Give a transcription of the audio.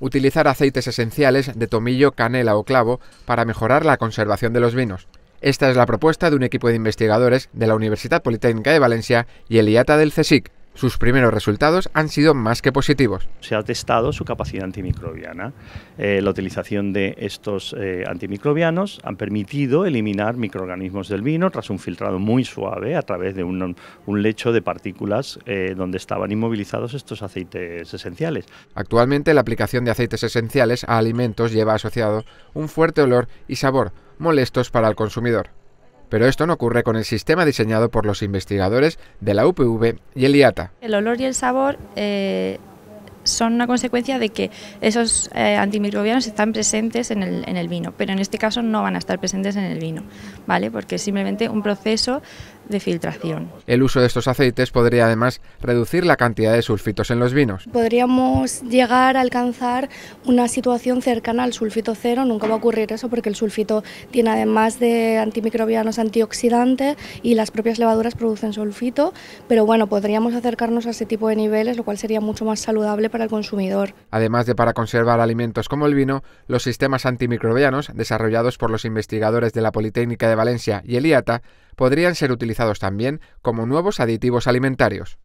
utilizar aceites esenciales de tomillo, canela o clavo para mejorar la conservación de los vinos. Esta es la propuesta de un equipo de investigadores de la Universidad Politécnica de Valencia y el IATA del CSIC. Sus primeros resultados han sido más que positivos. Se ha testado su capacidad antimicrobiana. Eh, la utilización de estos eh, antimicrobianos han permitido eliminar microorganismos del vino tras un filtrado muy suave a través de un, lecho de partículas eh, donde estaban inmovilizados estos aceites esenciales. Actualmente la aplicación de aceites esenciales a alimentos lleva asociado un fuerte olor y sabor molestos para el consumidor pero esto no ocurre con el sistema diseñado por los investigadores de la UPV y el IATA. El olor y el sabor eh, son una consecuencia de que esos eh, antimicrobianos están presentes en el, vino, pero en este caso no van a estar presentes en el vino, ¿vale? Porque es simplemente un proceso de filtración. El uso de estos aceites podría además reducir la cantidad de sulfitos en los vinos. Podríamos llegar a alcanzar una situación cercana al sulfito cero, nunca va a ocurrir eso porque el sulfito tiene además de antimicrobianos antioxidante y las propias levaduras producen sulfito, pero bueno, podríamos acercarnos a ese tipo de niveles, lo cual sería mucho más saludable para consumidor. Además de para conservar alimentos como el vino, los sistemas antimicrobianos, desarrollados por los investigadores de la Politécnica de Valencia y el IATA, podrían ser utilizados también como nuevos aditivos alimentarios.